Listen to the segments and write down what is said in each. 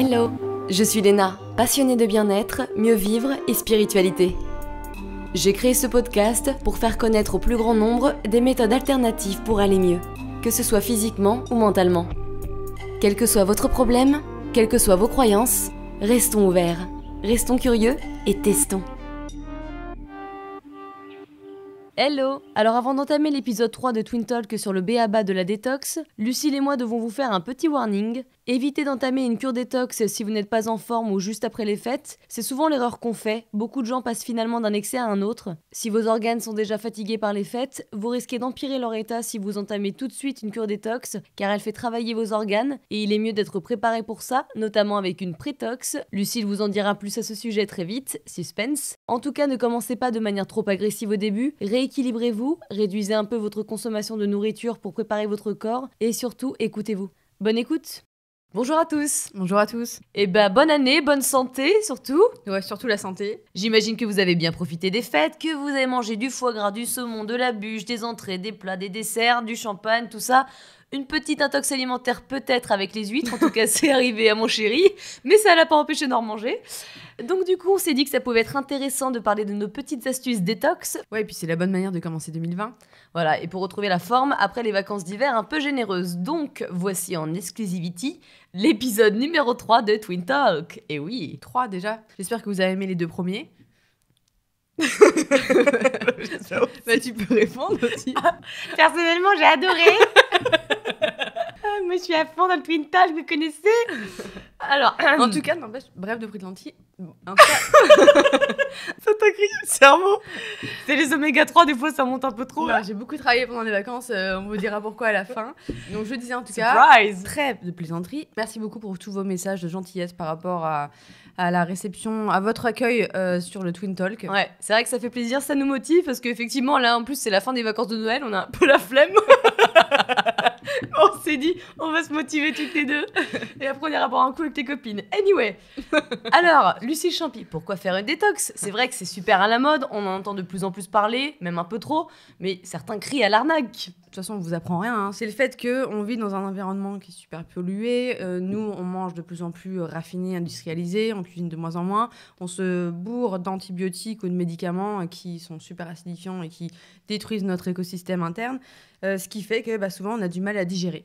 Hello, je suis Léna, passionnée de bien-être, mieux vivre et spiritualité. J'ai créé ce podcast pour faire connaître au plus grand nombre des méthodes alternatives pour aller mieux, que ce soit physiquement ou mentalement. Quel que soit votre problème, quelles que soient vos croyances, restons ouverts, restons curieux et testons. Hello Alors avant d'entamer l'épisode 3 de Twin Talk sur le BABA de la détox, Lucille et moi devons vous faire un petit warning. Évitez d'entamer une cure détox si vous n'êtes pas en forme ou juste après les fêtes, c'est souvent l'erreur qu'on fait, beaucoup de gens passent finalement d'un excès à un autre. Si vos organes sont déjà fatigués par les fêtes, vous risquez d'empirer leur état si vous entamez tout de suite une cure détox, car elle fait travailler vos organes, et il est mieux d'être préparé pour ça, notamment avec une prétox. Lucille vous en dira plus à ce sujet très vite, suspense. En tout cas, ne commencez pas de manière trop agressive au début, équilibrez-vous, réduisez un peu votre consommation de nourriture pour préparer votre corps et surtout écoutez-vous. Bonne écoute Bonjour à tous Bonjour à tous Et eh bah ben, bonne année, bonne santé surtout Ouais, surtout la santé. J'imagine que vous avez bien profité des fêtes, que vous avez mangé du foie gras, du saumon, de la bûche, des entrées, des plats, des desserts, du champagne, tout ça. Une petite intox alimentaire peut-être avec les huîtres, en tout cas c'est arrivé à mon chéri, mais ça l'a pas empêché d'en manger. Donc du coup on s'est dit que ça pouvait être intéressant de parler de nos petites astuces détox. Ouais et puis c'est la bonne manière de commencer 2020. Voilà, et pour retrouver la forme après les vacances d'hiver un peu généreuses. Donc voici en exclusivity l'épisode numéro 3 de Twin Talk. Et oui, 3 déjà. J'espère que vous avez aimé les deux premiers. Bah, tu peux répondre aussi. Ah, personnellement, j'ai adoré. je suis à fond dans le Talk, vous connaissez Alors, en tout cas, bref de prix de lentilles. ça t'a crié le cerveau C'est les oméga 3, des fois ça monte un peu trop. J'ai beaucoup travaillé pendant les vacances, euh, on vous dira pourquoi à la fin. Donc je disais en tout cas, très de plaisanterie. Merci beaucoup pour tous vos messages de gentillesse par rapport à, à la réception, à votre accueil euh, sur le Twin Talk. Ouais, c'est vrai que ça fait plaisir, ça nous motive parce qu'effectivement, là en plus, c'est la fin des vacances de Noël, on a un peu la flemme. on s'est dit, on va se motiver toutes les deux. Et après, on ira boire un coup avec tes copines. Anyway. Alors, Lucie Champy, pourquoi faire une détox C'est vrai que c'est super à la mode, on en entend de plus en plus parler, même un peu trop, mais certains crient à l'arnaque. De toute façon, on vous apprend rien. Hein. C'est le fait que qu'on vit dans un environnement qui est super pollué. Euh, nous, on mange de plus en plus euh, raffiné, industrialisé. On cuisine de moins en moins. On se bourre d'antibiotiques ou de médicaments euh, qui sont super acidifiants et qui détruisent notre écosystème interne. Euh, ce qui fait que bah, souvent on a du mal à digérer.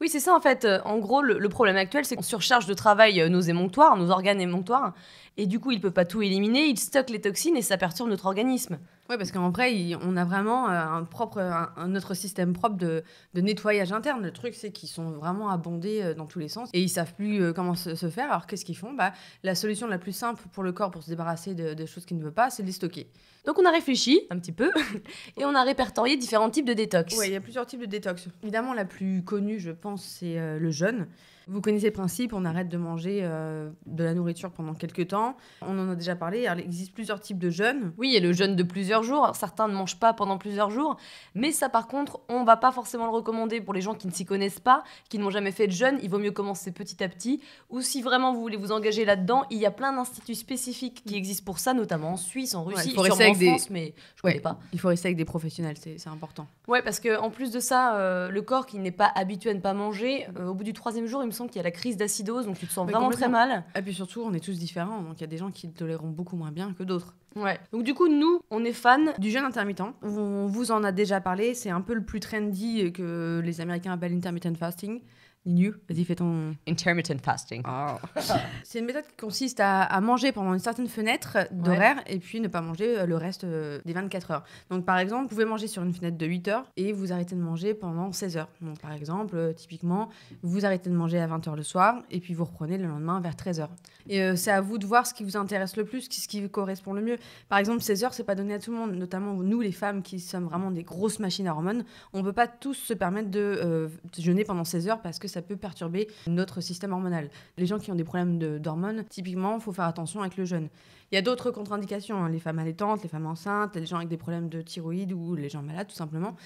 Oui, c'est ça en fait. Euh, en gros, le, le problème actuel, c'est qu'on surcharge de travail euh, nos émonctoires, nos organes émonctoires, et du coup, il peut pas tout éliminer, il stocke les toxines et ça perturbe notre organisme. Oui, parce qu'en vrai, on a vraiment euh, un propre, un, autre système propre de, nettoyage interne. Le truc, c'est qu'ils sont vraiment abondés euh, dans tous les sens et ils savent plus euh, comment se, faire. Alors, qu'est-ce qu'ils font bah, La solution la plus simple pour le corps pour se débarrasser de, de choses qu'il ne veut pas, c'est de les stocker. Donc, on a réfléchi un petit peu et on a répertorié différents types de détox. Oui, il y a plusieurs types de détox. Évidemment, la plus connue, je pense, c'est le jeûne. Vous connaissez le principe, on arrête de manger euh, de la nourriture pendant quelques temps. On en a déjà parlé, il existe plusieurs types de jeûnes. Oui, il y a le jeûne de plusieurs jours. certains ne mangent pas pendant plusieurs jours, mais ça par contre, on ne va pas forcément le recommander pour les gens qui ne s'y connaissent pas, qui n'ont jamais fait de jeûne. Il vaut mieux commencer petit à petit. Ou si vraiment vous voulez vous engager là-dedans, il y a plein d'instituts spécifiques qui existent pour ça, notamment en Suisse, en Russie, en France, mais je pas. Il faut rester avec des professionnels, c'est important. Ouais, parce que en plus de ça, euh, le corps qui n'est pas habitué à ne pas manger, euh, au bout du troisième jour, me semble qu'il y a la crise d'acidose, donc tu te sens vraiment très mal. Et ah, puis surtout, on est tous différents, donc il y a des gens qui toléreront beaucoup moins bien que d'autres. Ouais. Donc du coup, nous, on est fan du jeûne intermittent. On vous en a déjà parlé, c'est un peu le plus trendy que les Américains appellent intermittent fasting. New, vas-y, fais ton. Intermittent fasting. Oh. c'est une méthode qui consiste à, manger pendant une certaine fenêtre d'horaire et puis ne pas manger euh, le reste euh, des 24 heures. Donc, par exemple, vous pouvez manger sur une fenêtre de 8 heures et vous arrêtez de manger pendant 16 heures. Donc, par exemple, euh, typiquement, vous arrêtez de manger à 20 heures le soir et puis vous reprenez le lendemain vers 13 heures. Et c'est à vous de voir ce qui vous intéresse le plus, ce qui correspond le mieux. Par exemple, 16 heures, c'est pas donné à tout le monde, notamment nous, les femmes qui sommes vraiment des grosses machines à hormones. On peut pas tous se permettre de jeûner pendant 16 heures parce que ça peut perturber notre système hormonal. Les gens qui ont des problèmes d'hormones, typiquement, il faut faire attention avec le jeûne. Il y a d'autres contre-indications, hein, les femmes allaitantes, les femmes enceintes, les gens avec des problèmes de thyroïde ou les gens malades, tout simplement.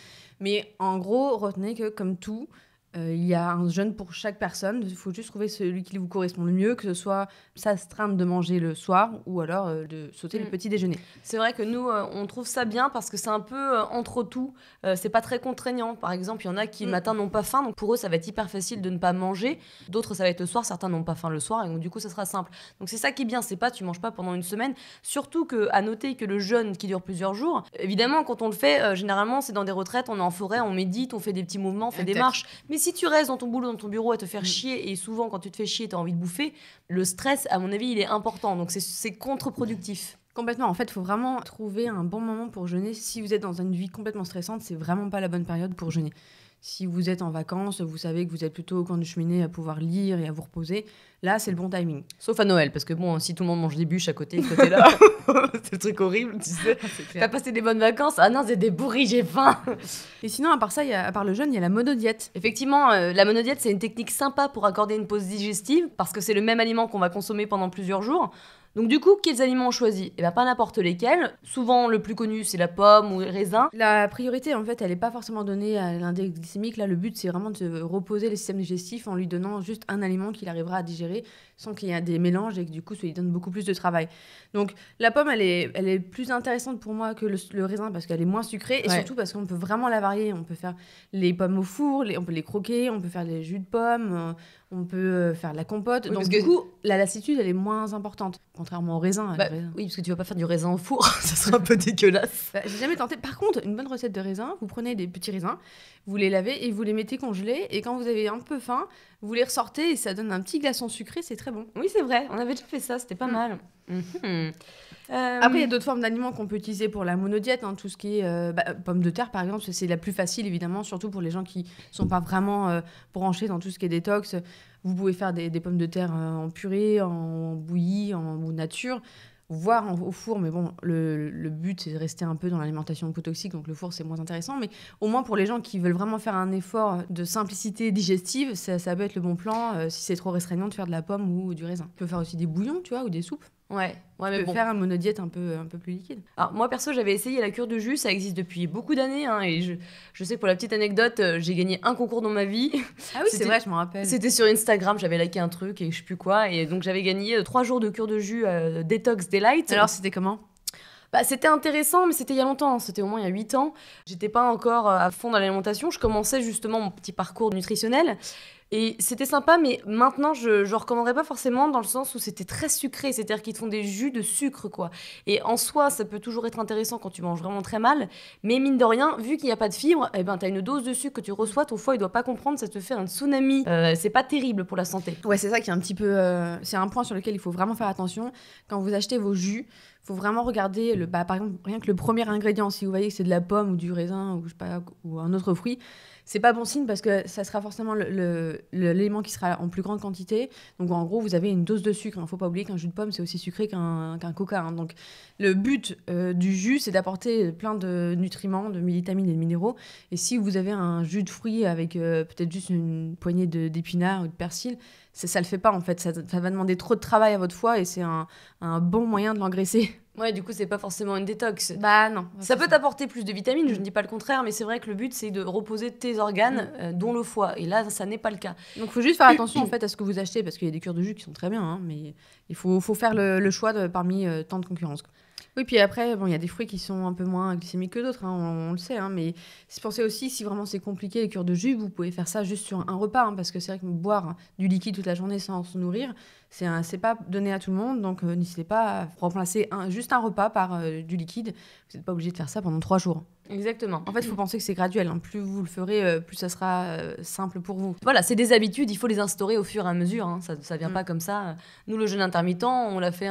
Mais en gros, retenez que, comme tout, euh, il y a un jeûne pour chaque personne. Il faut juste trouver celui qui vous correspond le mieux, que ce soit s'astreindre de manger le soir ou alors euh, de sauter le mm. petit déjeuner. C'est vrai que nous, euh, on trouve ça bien parce que c'est un peu entre tout. c'est pas très contraignant. Par exemple, il y en a qui le mm. matin n'ont pas faim, donc pour eux, ça va être hyper facile de ne pas manger. D'autres, ça va être le soir. Certains n'ont pas faim le soir, et donc du coup, ça sera simple. Donc c'est ça qui est bien. C'est pas tu manges pas pendant une semaine. Surtout que à noter que le jeûne qui dure plusieurs jours, évidemment, quand on le fait, généralement, c'est dans des retraites, on est en forêt, on médite, on fait des petits mouvements, on fait des marches si tu restes dans ton boulot, dans ton bureau à te faire mm. chier, et souvent quand tu te fais chier, tu as envie de bouffer, le stress, à mon avis, il est important. Donc c'est contre-productif. Complètement. En fait, il faut vraiment trouver un bon moment pour jeûner. Si vous êtes dans une vie complètement stressante, c'est vraiment pas la bonne période pour jeûner. Si vous êtes en vacances, vous savez que vous êtes plutôt au coin de cheminée à pouvoir lire et à vous reposer. Là, c'est le bon timing. Sauf à Noël, parce que bon, si tout le monde mange des bûches à côté, côté-là, c'est le truc horrible, tu sais. Ah, T'as passé des bonnes vacances Ah non, c'est des bourris, j'ai faim Et sinon, à part ça, à part le jeûne, il y a la monodiète. Effectivement, euh, la monodiète, c'est une technique sympa pour accorder une pause digestive, parce que c'est le même aliment qu'on va consommer pendant plusieurs jours. Donc du coup, quels aliments on choisit Eh bien pas n'importe lesquels. Souvent le plus connu c'est la pomme ou le raisin. La priorité en fait elle n'est pas forcément donnée à l'index glycémique. Là le but c'est vraiment de reposer le système digestif en lui donnant juste un aliment qu'il arrivera à digérer sans qu'il y ait des mélanges et que du coup ça lui donne beaucoup plus de travail. Donc la pomme elle est, elle est plus intéressante pour moi que le, raisin parce qu'elle est moins sucrée et surtout parce qu'on peut vraiment la varier. On peut faire les pommes au four, on peut les croquer, on peut faire les jus de pommes, euh, on peut euh, faire de la compote. Donc, du coup, la lassitude, elle est moins importante, contrairement au bah, raisin, Oui, parce que tu vas pas faire du raisin au four, ça serait un peu dégueulasse. Bah, j'ai jamais tenté. Par contre, une bonne recette de raisin, vous prenez des petits raisins, vous les lavez et vous les mettez congelés. Et quand vous avez un peu faim, vous les ressortez et ça donne un petit glaçon sucré, c'est très bon. Oui, c'est vrai, on avait déjà fait ça, c'était pas mm. mal. Mhm. Euh, Après, il y a d'autres formes d'aliments qu'on peut utiliser pour la monodiète, hein, tout ce qui est euh, bah, euh, pommes de terre par exemple, c'est la plus facile évidemment, surtout pour les gens qui sont pas vraiment branchés dans tout ce qui est détox. Vous pouvez faire des, pommes de terre en purée, en bouillie, en, en nature voir au four, mais bon, le, but c'est de rester un peu dans l'alimentation peu toxique, donc le four c'est moins intéressant, mais au moins pour les gens qui veulent vraiment faire un effort de simplicité digestive, ça, ça peut être le bon plan euh, si c'est trop restreignant de faire de la pomme ou du raisin. Tu peux faire aussi des bouillons, tu vois, ou des soupes. Ouais, mais bon. faire un monodiète un peu, un peu plus liquide. Alors, moi, perso, j'avais essayé la cure de jus, ça existe depuis beaucoup d'années. Hein, et je, sais pour la petite anecdote, euh, j'ai gagné un concours dans ma vie. Ah oui, c'est vrai, je m'en rappelle. C'était sur Instagram, j'avais liké un truc et je sais plus quoi. Et donc, j'avais gagné euh, trois jours de cure de jus euh, Detox Delight. Alors, c'était comment bah, c'était intéressant, mais c'était il y a longtemps, hein, c'était au moins il y a huit ans. J'étais pas encore à fond dans l'alimentation, je commençais justement mon petit parcours nutritionnel. Et c'était sympa, mais maintenant, je ne recommanderais pas forcément dans le sens où c'était très sucré, c'est-à-dire qu'ils te font des jus de sucre, quoi. Et en soi, ça peut toujours être intéressant quand tu manges vraiment très mal, mais mine de rien, vu qu'il n'y a pas de fibres, eh ben, tu as une dose de sucre que tu reçois, ton foie, il doit pas comprendre, ça te fait un tsunami. Euh, c'est pas terrible pour la santé. Ouais, c'est ça qui est un petit peu... Euh, c'est un point sur lequel il faut vraiment faire attention. Quand vous achetez vos jus, il faut vraiment regarder le, bah, par exemple rien que le premier ingrédient si vous voyez que c'est de la pomme ou du raisin ou je sais pas ou un autre fruit c'est pas bon signe parce que ça sera forcément l'élément qui sera en plus grande quantité. Donc en gros, vous avez une dose de sucre. Il hein. ne faut pas oublier qu'un jus de pomme, c'est aussi sucré qu'un coca. Hein. Donc le but euh, du jus, c'est d'apporter plein de nutriments, de vitamines et de minéraux. Et si vous avez un jus de fruits avec euh, peut-être juste une poignée d'épinards ou de persil, ça ne le fait pas en fait. Ça, va demander trop de travail à votre foie et c'est un bon moyen de l'engraisser. Ouais, du coup, c'est pas forcément une détox. Bah non. Ça peut t'apporter plus de vitamines, je ne dis pas le contraire, mais c'est vrai que le but, c'est de reposer tes organes, mm. euh, dont le foie. Et là, ça, n'est pas le cas. Donc, il faut juste faire attention en fait à ce que vous achetez, parce qu'il y a des cures de jus qui sont très bien, hein, mais il faut, faire le, choix parmi euh, tant de concurrence. Oui, puis après, il y a des fruits qui sont un peu moins glycémiques que d'autres, hein, on, le sait, hein, mais si pensez aussi, si vraiment c'est compliqué, les cures de jus, vous pouvez faire ça juste sur un repas, hein, parce que c'est vrai que boire du liquide toute la journée sans se nourrir, c'est pas donné à tout le monde, donc euh, n'hésitez pas à remplacer un, juste un repas par euh, du liquide. Vous n'êtes pas obligé de faire ça pendant trois jours. Exactement. En fait, il faut penser que c'est graduel. Hein. Plus vous le ferez, euh, plus ça sera simple pour vous. Voilà, c'est des habitudes, il faut les instaurer au fur et à mesure. Hein. Ça ne vient mm. pas comme ça. Nous, le jeûne intermittent, on l'a fait.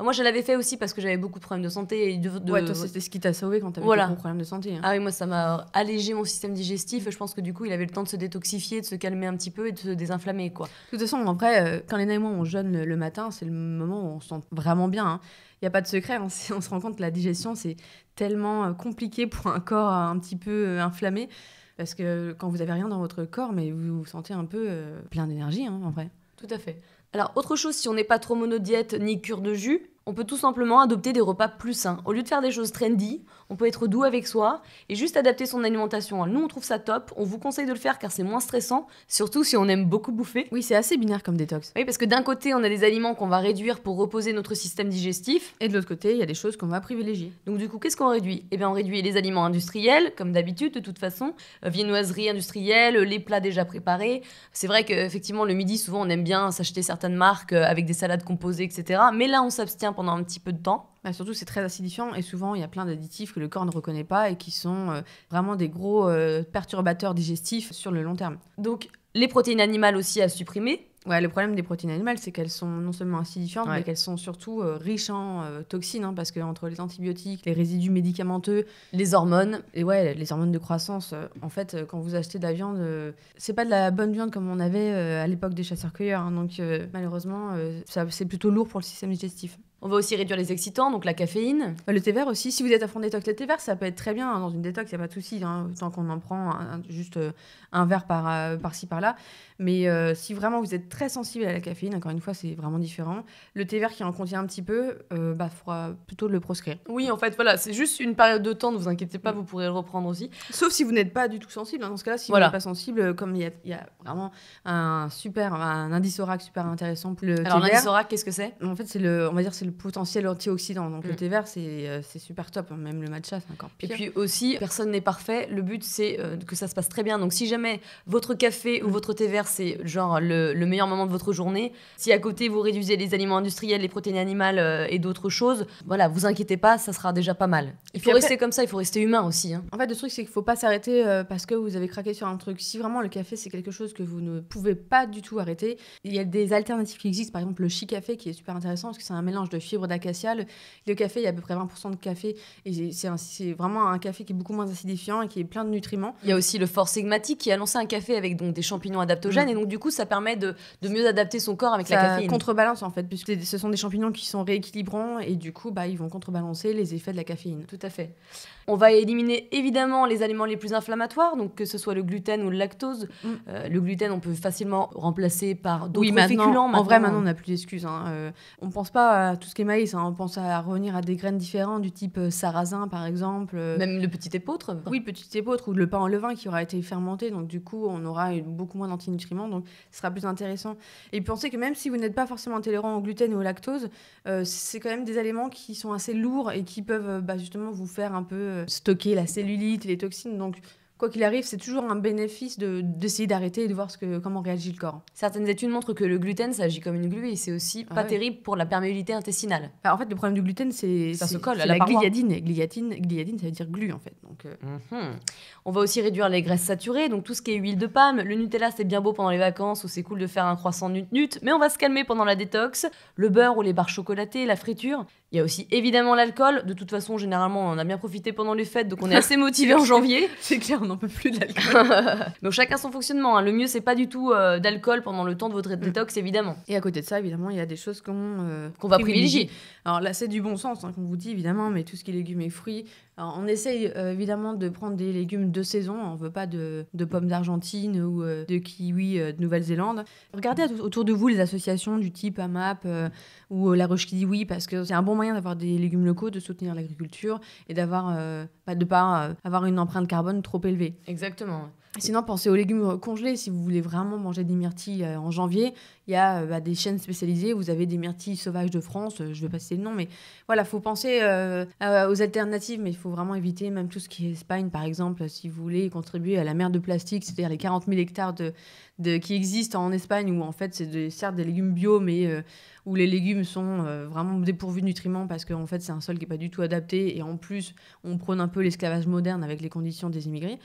moi, je l'avais fait aussi parce que j'avais beaucoup de problèmes de santé. Ouais, c'était ce qui t'a sauvé quand t'avais voilà. beaucoup de problèmes de santé. Hein. Ah oui, moi, ça m'a allégé mon système digestif. Je pense que du coup, il avait le temps de se détoxifier, de se calmer un petit peu et de se désinflammer. Quoi. De toute façon, après quand les et moi, on jeûne le, matin, c'est le moment où on se sent vraiment bien. Hein. Il n'y a pas de secret, hein, on se rend compte que la digestion, c'est tellement euh, compliqué pour un corps euh, un petit peu euh, inflammé, parce que quand vous n'avez rien dans votre corps, mais vous vous sentez un peu plein d'énergie, hein, en vrai. Tout à fait. Alors, autre chose, si on n'est pas trop monodiète ni cure de jus, on peut tout simplement adopter des repas plus sains. Au lieu de faire des choses trendy, on peut être doux avec soi et juste adapter son alimentation. Nous, on trouve ça top. On vous conseille de le faire car c'est moins stressant, surtout si on aime beaucoup bouffer. Oui, c'est assez binaire comme détox. Oui, parce que d'un côté, on a des aliments qu'on va réduire pour reposer notre système digestif. Et de l'autre côté, il y a des choses qu'on va privilégier. Donc, du coup, qu'est-ce qu'on réduit Eh bien, on réduit les aliments industriels, comme d'habitude, de toute façon. Euh, viennoiserie industrielle, euh, les plats déjà préparés. C'est vrai qu'effectivement, le midi, souvent, on aime bien s'acheter certaines marques euh, avec des salades composées, etc. Mais là, on s'abstient pendant un petit peu de temps. Mais bah, surtout, c'est très acidifiant et souvent, il y a plein d'additifs que le corps ne reconnaît pas et qui sont euh, vraiment des gros euh, perturbateurs digestifs sur le long terme. Donc, les protéines animales aussi à supprimer. Ouais, le problème des protéines animales, c'est qu'elles sont non seulement acidifiantes, mais qu'elles sont surtout euh, riches en toxines, hein, parce que entre les antibiotiques, les résidus médicamenteux, les hormones, et ouais, les hormones de croissance. en fait, quand vous achetez de la viande, c'est pas de la bonne viande comme on avait à l'époque des chasseurs-cueilleurs. Hein, donc malheureusement, c'est plutôt lourd pour le système digestif. On va aussi réduire les excitants, donc la caféine. Le thé vert aussi. Si vous êtes à fond détox, le thé vert, ça peut être très bien. Hein, dans une détox, il n'y a pas de souci. Hein, tant qu'on en prend juste euh, un verre par, euh, par-ci, par-là. Mais euh, si vraiment vous êtes très sensible à la caféine, encore une fois, c'est vraiment différent. Le thé vert qui en contient un petit peu, il bah, faudra plutôt le proscrire. Oui, en fait, voilà. C'est juste une période de temps. Ne vous inquiétez pas, mm. vous pourrez le reprendre aussi. Sauf si vous n'êtes pas du tout sensible. Hein. dans ce cas-là, si vous n'êtes pas sensible, comme il y, a vraiment un super, un indice orac super intéressant pour le thé vert. l'indice qu'est-ce que c'est En fait, c'est le, on va dire, c'est le potentiel antioxydant. Donc le mm. thé vert, c'est euh, super top. Hein. Même le matcha, c'est encore Et puis aussi, personne n'est parfait. Le but, c'est euh, que ça se passe très bien. Donc si jamais votre café ou mm. votre thé vert, c'est genre le, le, meilleur moment de votre journée, si à côté vous réduisez les aliments industriels, les protéines animales euh, et d'autres choses, voilà, vous inquiétez pas, ça sera déjà pas mal. Il faut rester comme ça, il faut rester humain aussi. Hein. En fait, le truc, c'est qu'il faut pas s'arrêter parce que vous avez craqué sur un truc. Si vraiment le café, c'est quelque chose que vous ne pouvez pas du tout arrêter, il y a des alternatives qui existent. Par exemple, le chic café qui est super intéressant parce que c'est un mélange de fibres d'acacia. Le, café, il y a à peu près 20% de café. Et c'est vraiment un café qui est beaucoup moins acidifiant et qui est plein de nutriments. Il y a aussi le fort sigmatique qui a lancé un café avec donc, des champignons adaptogènes. Mm. Et donc, du coup, ça permet de, mieux adapter son corps avec la caféine. contrebalance, en fait, puisque ce sont des champignons qui sont rééquilibrants. Et du coup, bah, ils vont contrebalancer les effets de la caféine. Tout à fait. On va éliminer évidemment les aliments les plus inflammatoires, donc que ce soit le gluten ou le lactose. Mm. Euh, le gluten, on peut facilement remplacer par d'autres féculents. En vrai, maintenant, on n'a plus d'excuses. Hein. Euh, on pense pas à tout ce qui est maïs, hein. on pense à revenir à des graines différentes du type euh, sarrasin, par exemple. Euh. Même le petit épeautre. Oui, le petit épeautre ou le pain en levain qui aura été fermenté. Donc du coup, on aura beaucoup moins d'antinutriments, donc ce sera plus intéressant. Et pensez que même si vous n'êtes pas forcément intolérant au gluten ou au lactose, c'est quand même des aliments qui sont assez lourds et qui peuvent bah, justement vous faire un peu stocker la cellulite les toxines. Donc, quoi qu'il arrive, c'est toujours un bénéfice d'essayer d'arrêter et de voir ce que, comment réagit le corps. Certaines études montrent que le gluten, ça agit comme une glu et c'est aussi pas ah terrible pour la perméabilité intestinale. Bah, en fait, le problème du gluten, c'est ça se colle la, la gliadine. gliadine. ça veut dire glu en fait. Donc, euh, mhm. On va aussi réduire les graisses saturées, donc tout ce qui est huile de palme. Le Nutella, c'est bien beau pendant les vacances où c'est cool de faire un croissant nut-nut, mais on va se calmer pendant la détox. Le beurre ou les barres chocolatées, la friture. Il y a aussi évidemment l'alcool. De toute façon, généralement, on a bien profité pendant les fêtes, donc on est assez motivé en janvier. c'est clair, n'en peut plus de Donc chacun son fonctionnement. Hein. Le mieux, c'est pas du tout euh, d'alcool pendant le temps de votre mm. détox, évidemment. Et à côté de ça, évidemment, il y a des choses qu'on euh, va privilégier. Alors là, c'est du bon sens hein, qu'on vous dit, évidemment, mais tout ce qui est légumes et fruits, on essaye euh, évidemment de prendre des légumes de saison. On ne veut pas de, pommes d'Argentine ou euh, de kiwis euh, de Nouvelle-Zélande. Regardez autour de vous les associations du type AMAP ou La Roche qui dit oui, parce que c'est un bon moyen d'avoir des légumes locaux, de soutenir l'agriculture et d'avoir, bah, de ne pas avoir une empreinte carbone trop élevée. Exactement. Sinon, pensez aux légumes congelés. Si vous voulez vraiment manger des myrtilles euh, en janvier, il y a euh, bah, des chaînes spécialisées. Vous avez des myrtilles sauvages de France. Euh, je vais passer le nom, mais voilà, faut penser aux alternatives. Mais il faut vraiment éviter même tout ce qui est Espagne, par exemple, si vous voulez contribuer à la mer de plastique, c'est-à-dire les 40 000 hectares qui existent en Espagne, où en fait, c'est certes des légumes bio, mais où les légumes sont vraiment dépourvus de nutriments parce qu'en fait, c'est un sol qui n'est pas du tout adapté. Et en plus, on prône un peu l'esclavage moderne avec les conditions des immigrés.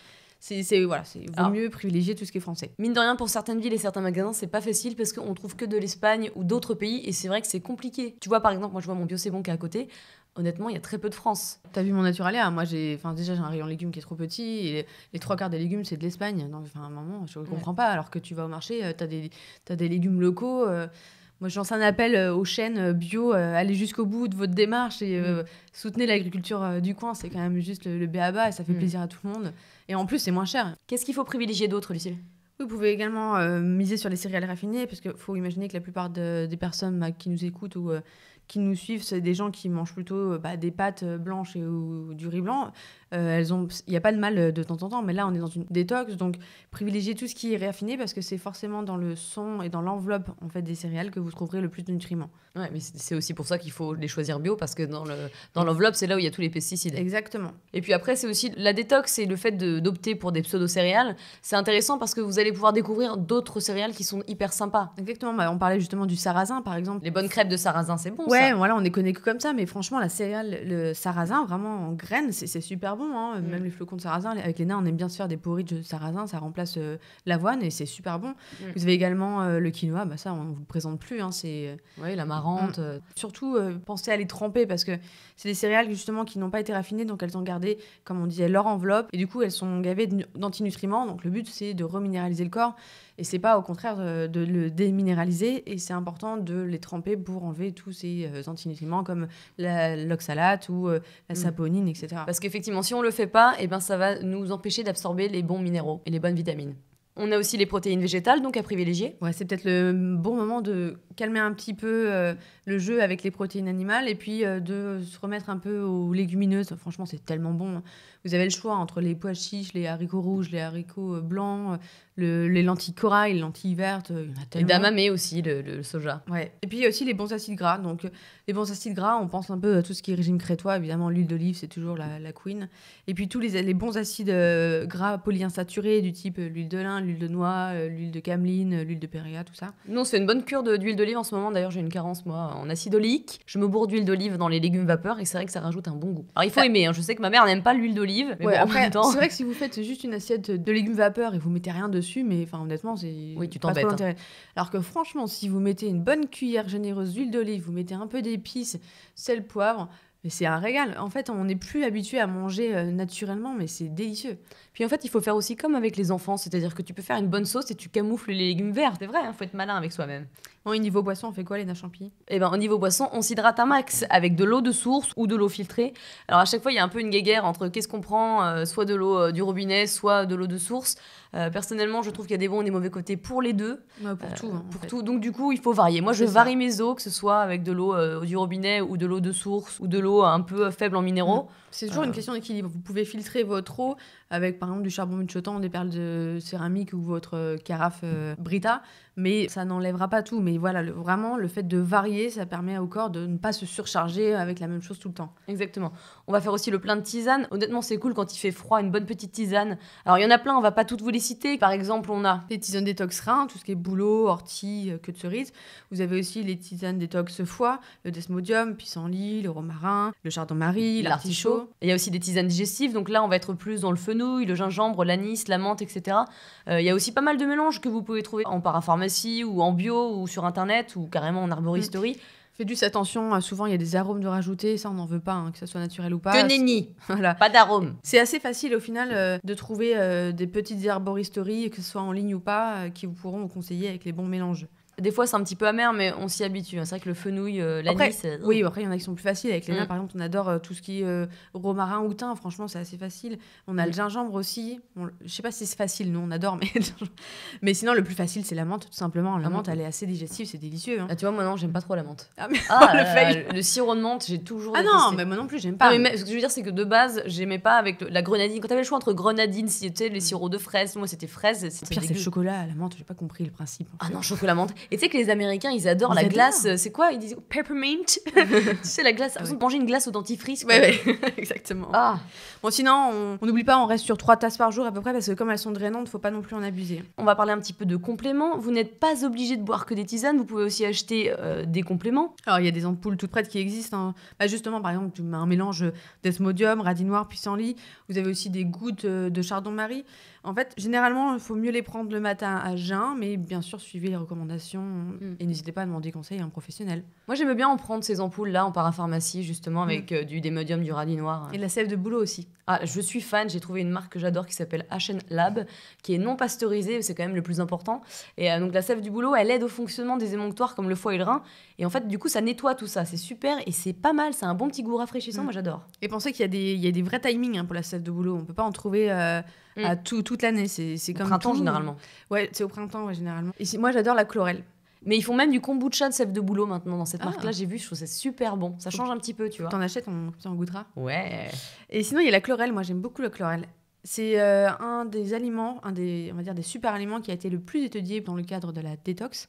C'est voilà, c'est vaut mieux privilégier tout ce qui est français. Mine de rien, pour certaines villes et certains magasins, c'est pas facile parce qu'on trouve que de l'Espagne ou d'autres pays et c'est vrai que c'est compliqué. Tu vois, par exemple, moi je vois mon bio c'est bon qui à côté. Honnêtement, il y a très peu de France. T'as vu mon naturalia hein. Moi, j'ai, enfin, déjà, j'ai un rayon légumes qui est trop petit. Et les trois quarts des légumes, c'est de l'Espagne. Non, enfin, un moment, je comprends pas. Alors que tu vas au marché, euh, t'as des, as des légumes locaux. Euh, moi, je un appel euh, aux chaînes euh, bio, euh, allez jusqu'au bout de votre démarche et mm. soutenez l'agriculture du coin. C'est quand même juste le, le et ça fait mm. plaisir à tout le monde. Et en plus, c'est moins cher. Qu'est-ce qu'il faut privilégier d'autre, Lucille vous pouvez également miser sur les céréales raffinées, parce qu'il faut imaginer que la plupart des personnes bah, qui nous écoutent ou qui nous suivent, c'est des gens qui mangent plutôt bah, des pâtes blanches et ou du riz blanc. Euh, elles ont, il n'y a pas de mal euh, de temps en temps, mais là on est dans une détox, donc privilégiez tout ce qui est réaffiné parce que c'est forcément dans le son et dans l'enveloppe en fait des céréales que vous trouverez le plus de nutriments. Ouais, mais c'est aussi pour ça qu'il faut les choisir bio parce que dans le dans l'enveloppe c'est là où il y a tous les pesticides. Exactement. Et puis après c'est aussi la détox et le fait d'opter pour des pseudo céréales, c'est intéressant parce que vous allez pouvoir découvrir d'autres céréales qui sont hyper sympas. Exactement. Bah, on parlait justement du sarrasin par exemple. Les bonnes crêpes de sarrasin c'est bon. Ouais, voilà on est connu comme ça, mais franchement la céréale le sarrasin vraiment en graines c'est super bon Hein, mm. même les flocons de sarrasin. Avec les nains, on aime bien se faire des porridge de sarrasin, ça remplace euh, l'avoine et c'est super bon. Mm. Vous avez également euh, le quinoa, bah ça, on ne vous présente plus. Hein, c'est euh, ouais, la marrante. Mm. Surtout, pensez à les tremper parce que c'est des céréales justement qui n'ont pas été raffinées, donc elles ont gardé, comme on disait, leur enveloppe. Et du coup, elles sont gavées d'antinutriments. Donc le but, c'est de reminéraliser le corps. Et c'est pas au contraire euh, de, le déminéraliser. Et c'est important de les tremper pour enlever tous ces euh, antinutriments comme l'oxalate ou euh, la mm. saponine, etc. Parce qu'effectivement, si on le fait pas, et eh ben ça va nous empêcher d'absorber les bons minéraux et les bonnes vitamines. On a aussi les protéines végétales, donc à privilégier. Ouais, c'est peut-être le bon moment de calmer un petit peu le jeu avec les protéines animales et puis de se remettre un peu aux légumineuses. Franchement, c'est tellement bon. Hein. Vous avez le choix entre les pois chiches, les haricots rouges, les haricots euh, blancs, euh, les lentilles corail, les lentilles vertes, euh, il y en a tellement. damamé aussi, le, soja. Ouais. Et puis il y a aussi les bons acides gras. Donc les bons acides gras, on pense un peu à tout ce qui est régime crétois. Évidemment, l'huile d'olive, c'est toujours la, queen. Et puis tous les, les bons acides gras polyinsaturés du type l'huile de lin, l'huile de noix, l'huile de cameline, l'huile de péria, tout ça. Non, c'est une bonne cure d'huile d'olive en ce moment. D'ailleurs, j'ai une carence, moi, en acide oléique. Je me bourre d'huile d'olive dans les légumes vapeur et c'est vrai que ça rajoute un bon goût. Alors il faut bah aimer. Hein. Je sais que ma mère n'aime pas l'huile d'olive c'est vrai que si vous faites juste une assiette de légumes vapeur et vous mettez rien dessus, mais enfin honnêtement, c'est oui, pas hein. Alors que franchement, si vous mettez une bonne cuillère généreuse d'huile d'olive, vous mettez un peu d'épices, sel, poivre, c'est un régal. En fait, on n'est plus habitué à manger euh, naturellement, mais c'est délicieux. Puis en fait, il faut faire aussi comme avec les enfants, c'est-à-dire que tu peux faire une bonne sauce et tu camoufles les légumes verts. C'est vrai, il hein, faut être malin avec soi-même. Bon, et niveau boisson, on fait quoi, les Champy Eh ben, au niveau boisson, on s'hydrate un max avec de l'eau de source ou de l'eau filtrée. Alors à chaque fois, il y a un peu une guéguerre entre qu'est-ce qu'on prend, euh, soit de l'eau euh, du robinet, soit de l'eau de source. Euh, personnellement, je trouve qu'il y a des bons et des mauvais côtés pour les deux. pour tout. Hein, pour tout. Donc du coup, il faut varier. Moi, je varie mes eaux, que ce soit avec de l'eau du robinet ou de l'eau de source ou de l'eau un peu faible en minéraux. Mm. C'est toujours une question d'équilibre. Vous pouvez filtrer votre eau avec par exemple du charbon de des perles de céramique ou votre euh, carafe euh, Brita mais ça n'enlèvera pas tout. Mais voilà, vraiment, le fait de varier, ça permet au corps de ne pas se surcharger avec la même chose tout le temps. Exactement. On va faire aussi le plein de tisanes. Honnêtement, c'est cool quand il fait froid, une bonne petite tisane. Alors, il y en a plein, on va pas toutes vous les citer. Par exemple, on a les tisanes détox rein, tout ce qui est boulot, ortie, euh, queue de cerise. Vous avez aussi les tisanes détox foie, le desmodium, pissenlit, le romarin, le chardon-marie, mmh, l'artichaut. Il y a aussi des tisanes digestives. Donc là, on va être plus dans le fenouil, le gingembre, l'anis, la menthe, etc. Euh, il y a aussi pas mal de mélanges que vous pouvez trouver en parapharmacie ou en bio ou sur internet ou carrément en arboristerie. Mm. Fais Faites juste attention, hein, souvent il y a des arômes de rajouter, ça on n'en veut pas, hein, que ça soit naturel ou pas. Que nenni voilà. Pas d'arômes C'est assez facile au final euh, de trouver euh, des petites arboristeries, que ce soit en ligne ou pas, euh, qui vous pourront vous conseiller avec les bons mélanges. Des fois, c'est un petit peu amer, mais on s'y habitue. C'est vrai que le fenouil, euh, la l'anis. Oui, après, il y en a qui sont plus faciles. Avec les mains mm. par exemple, on adore euh, tout ce qui est euh, romarin ou thym. Franchement, c'est assez facile. On a le mm. gingembre aussi. je sais pas si c'est facile, nous, on adore, mais. mais sinon, le plus facile, c'est la menthe, tout simplement. La, ah, menthe, elle est assez digestive, c'est délicieux. Hein. Ah, tu vois, moi, non, j'aime pas trop la menthe. Ah, ah le, sirop de menthe, j'ai toujours. Ah non, mais moi non plus, j'aime pas. ce que je veux dire, c'est que de base, j'aimais pas avec la grenadine. Quand t'avais le choix entre grenadine, si tu les mm. sirops de fraise, moi, c'était fraise c'est le chocolat, la menthe, j'ai pas compris le principe. Ah non, chocolat menthe. Et tu sais que les Américains, ils adorent la glace. Euh, c'est quoi Ils disent peppermint. tu sais, la glace. Ah, Manger une glace au dentifrice. Oui, oui, exactement. Ah. Bon, sinon, on n'oublie pas, on reste sur trois tasses par jour à peu près parce que comme elles sont drainantes, faut pas non plus en abuser. On va parler un petit peu de compléments. Vous n'êtes pas obligé de boire que des tisanes. Vous pouvez aussi acheter euh, des compléments. Alors, il y a des ampoules toutes prêtes qui existent. Hein. Bah, justement, par exemple, un mélange d'esmodium, radis noir, lit. Vous avez aussi des gouttes euh, de chardon-marie. En fait, généralement, il faut mieux les prendre le matin à jeun, mais bien sûr, suivez les recommandations mm. et n'hésitez pas à demander conseil à un professionnel. Moi, j'aime bien en prendre ces ampoules-là en parapharmacie, justement, mm. avec euh, du, démodium, du radis noir. Et la sève de boulot aussi. Ah, je suis fan, j'ai trouvé une marque que j'adore qui s'appelle HN Lab, qui est non pasteurisée, c'est quand même le plus important. Et euh, donc, la sève du boulot, elle aide au fonctionnement des émonctoires comme le foie et le rein. Et en fait, du coup, ça nettoie tout ça. C'est super et c'est pas mal, c'est un bon petit goût rafraîchissant, mm. moi j'adore. Et pensez qu'il y, a des vrais timings hein, pour la sève de boulot. On peut pas en trouver. Euh, Mm. tout, toute l'année. C'est comme. Au printemps, généralement. Ouais, c'est au printemps, généralement. moi, j'adore la chlorelle. Mais ils font même du kombucha de sève de boulot maintenant dans cette ah. marque-là. J'ai vu, je trouve c'est super bon. Ça change un petit peu, tu vois. T'en achètes, on, en goûtera. Ouais. Et sinon, il y a la chlorelle. Moi, j'aime beaucoup la chlorelle. C'est euh, un des aliments, un des, on va dire des super aliments qui a été le plus étudié dans le cadre de la détox.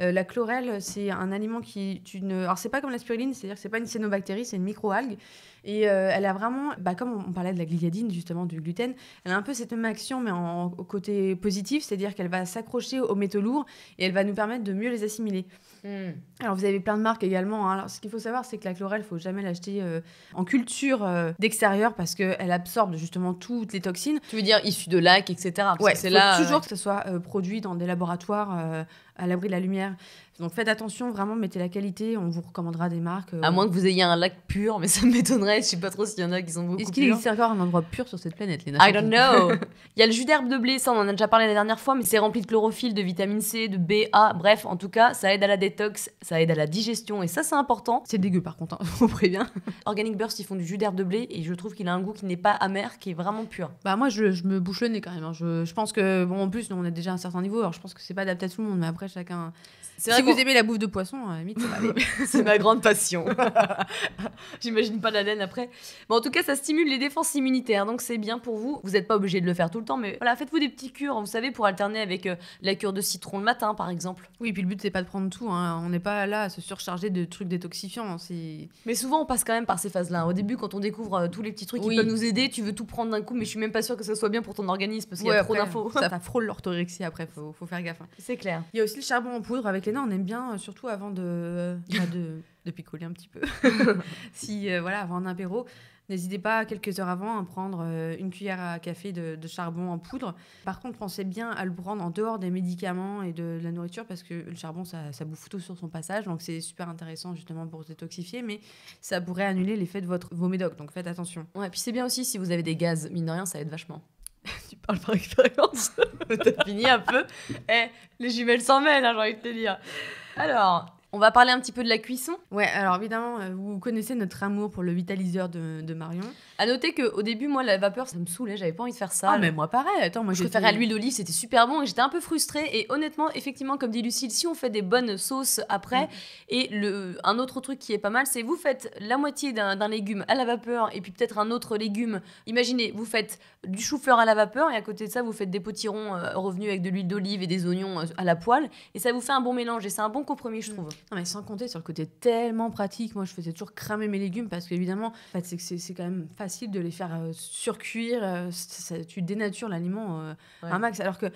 Euh, la chlorelle, c'est un aliment qui, tu ne, alors c'est pas comme la spiruline, c'est-à-dire que c'est pas une cénobactérie, c'est une microalgue et euh, elle a vraiment, bah, comme on parlait de la gliadine, justement, du gluten, elle a un peu cette même action, mais au côté positif, c'est-à-dire qu'elle va s'accrocher aux métaux lourds et elle va nous permettre de mieux les assimiler. Hmm. Alors, vous avez plein de marques également. Hein. Alors, ce qu'il faut savoir, c'est que la chlorelle, il faut jamais l'acheter euh, en culture euh, d'extérieur parce qu'elle absorbe justement toutes les toxines. Tu veux dire issues de lacs, etc. Parce ouais, c'est là. toujours que ce soit produit dans des laboratoires à l'abri de la lumière. Donc faites attention, vraiment, mettez la qualité. On vous recommandera des marques. Euh. À moins que vous ayez un lac pur, mais ça m'étonnerait. Je sais pas trop s'il y en a qui sont beaucoup. Est-ce qu'il existe encore un endroit pur sur cette planète, Léna I don't know. Il y a le jus d'herbe de blé, ça on en a déjà parlé la dernière fois, mais c'est rempli de chlorophylle, de vitamine C, de B, A. Bref, en tout cas, ça aide à la détox, ça aide à la digestion et ça c'est important. C'est dégueu par contre, vous hein, on prévient. Organic Burst, ils font du jus d'herbe de blé et je trouve qu'il a un goût qui n'est pas amer, qui est vraiment pur. Bah moi, je, me bouche le nez quand même. Hein. Je, pense que bon, en plus, on a déjà un certain niveau, alors je pense que c'est pas adapté à tout le monde, mais après chacun. Si vrai vous aimez la bouffe de poisson, euh, c'est ma grande passion. J'imagine pas la laine après. Mais en tout cas, ça stimule les défenses immunitaires, donc c'est bien pour vous. Vous n'êtes pas obligé de le faire tout le temps, mais voilà, faites-vous des petits cures, hein. vous savez, pour alterner avec euh, la cure de citron le matin, par exemple. Oui, puis le but, c'est pas de prendre tout. Hein. On n'est pas là à se surcharger de trucs détoxifiants. Hein. Mais souvent, on passe quand même par ces phases-là. Au début, quand on découvre euh, tous les petits trucs qui peuvent nous aider, tu veux tout prendre d'un coup, mais je suis même pas sûre que ça soit bien pour ton organisme parce qu'il y a trop d'infos. Ça frôle l'orthorexie après, faut, faut faire gaffe. C'est clair. Il y le charbon en poudre avec les nains. On aime bien, euh, surtout avant euh, bah, de, de, picoler un petit peu. si, euh, voilà, avant un apéro, n'hésitez pas quelques heures avant à prendre une cuillère à café de, charbon en poudre. Par contre, pensez bien à le prendre en dehors des médicaments et de, la nourriture parce que le charbon, ça, ça bouffe tout sur son passage. Donc, c'est super intéressant justement pour se détoxifier, mais ça pourrait annuler l'effet de votre, vos médocs. Donc, faites attention. Ouais, puis c'est bien aussi si vous avez des gaz, mine de rien, ça aide vachement parle par expérience. T'as fini un peu. Eh, les jumelles s'en mêlent, hein, j'ai envie de te dire. Alors, on va parler un petit peu de la cuisson. Ouais, alors évidemment, euh, vous connaissez notre amour pour le vitaliseur de, Marion. À noter qu'au début, moi, la vapeur, ça me saoulait, j'avais pas envie de faire ça. Ah, mais moi, pareil. Attends, moi, je préférais à l'huile d'olive, c'était super bon et j'étais un peu frustrée. Et honnêtement, effectivement, comme dit Lucille, si on fait des bonnes sauces après, mm. et le, un autre truc qui est pas mal, c'est vous faites la moitié d'un légume à la vapeur et puis peut-être un autre légume. Imaginez, vous faites du chou-fleur à la vapeur et à côté de ça, vous faites des potirons euh, revenus avec de l'huile d'olive et des oignons euh, à la poêle. Et ça vous fait un bon mélange et c'est un bon compromis, je mm. trouve. Non, mais sans compter sur le côté tellement pratique. Moi, je faisais toujours cramer mes légumes parce qu'évidemment, fait, c'est quand même facile de les faire sur euh, surcuire. Euh, ça, tu dénatures l'aliment euh, un max. Alors que